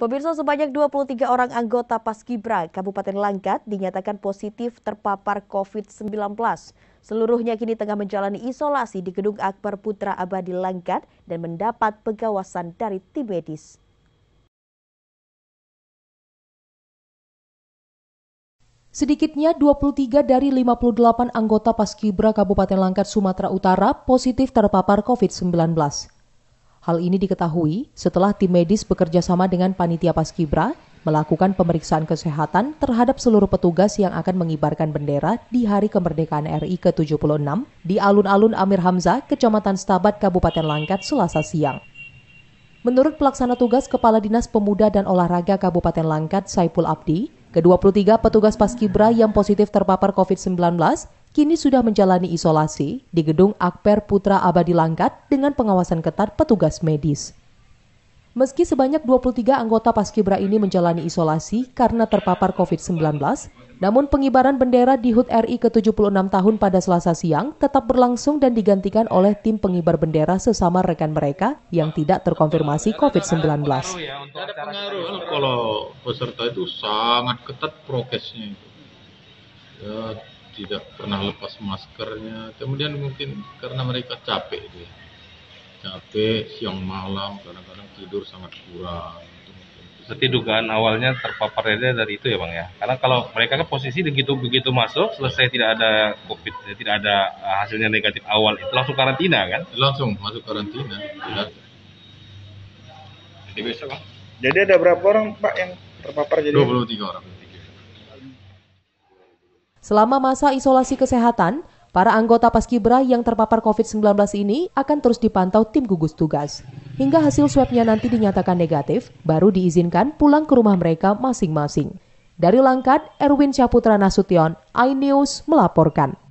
Pemirsa sebanyak 23 orang anggota Paskibra Kabupaten Langkat dinyatakan positif terpapar COVID-19. Seluruhnya kini tengah menjalani isolasi di Gedung Akbar Putra Abadi Langkat dan mendapat pengawasan dari tim medis. Sedikitnya 23 dari 58 anggota Paskibra Kabupaten Langkat Sumatera Utara positif terpapar COVID-19. Hal ini diketahui setelah tim medis bekerja sama dengan panitia paskibra melakukan pemeriksaan kesehatan terhadap seluruh petugas yang akan mengibarkan bendera di Hari Kemerdekaan RI ke-76 di alun-alun Amir Hamzah, Kecamatan Stabat, Kabupaten Langkat, Selasa siang. Menurut pelaksana tugas Kepala Dinas Pemuda dan Olahraga Kabupaten Langkat, Saipul Abdi, ke-23 petugas paskibra yang positif terpapar COVID-19 kini sudah menjalani isolasi di gedung Akper Putra Abadi Langkat dengan pengawasan ketat petugas medis. Meski sebanyak 23 anggota paskibra ini menjalani isolasi karena terpapar COVID-19, namun pengibaran bendera di HUT RI ke-76 tahun pada selasa siang tetap berlangsung dan digantikan oleh tim pengibar bendera sesama rekan mereka yang tidak terkonfirmasi COVID-19. Kalau peserta itu sangat ketat prokesnya itu. Ya, tidak pernah lepas maskernya. Kemudian mungkin karena mereka capek dia. Capek siang malam, kadang-kadang tidur sangat kurang. Berarti dugaan awalnya terpaparnya dari itu ya bang ya. Karena kalau mereka kan posisi begitu begitu masuk selesai tidak ada covid, tidak ada eh, hasilnya negatif awal itu langsung karantina kan? Langsung masuk karantina. Jadi besok bang. Jadi ada berapa orang pak yang terpapar jadi? 23 orang. Selama masa isolasi kesehatan, para anggota Paskibra yang terpapar COVID-19 ini akan terus dipantau tim gugus tugas. Hingga hasil swabnya nanti dinyatakan negatif, baru diizinkan pulang ke rumah mereka masing-masing. Dari Langkat, Erwin Caputra Nasution, iNews melaporkan.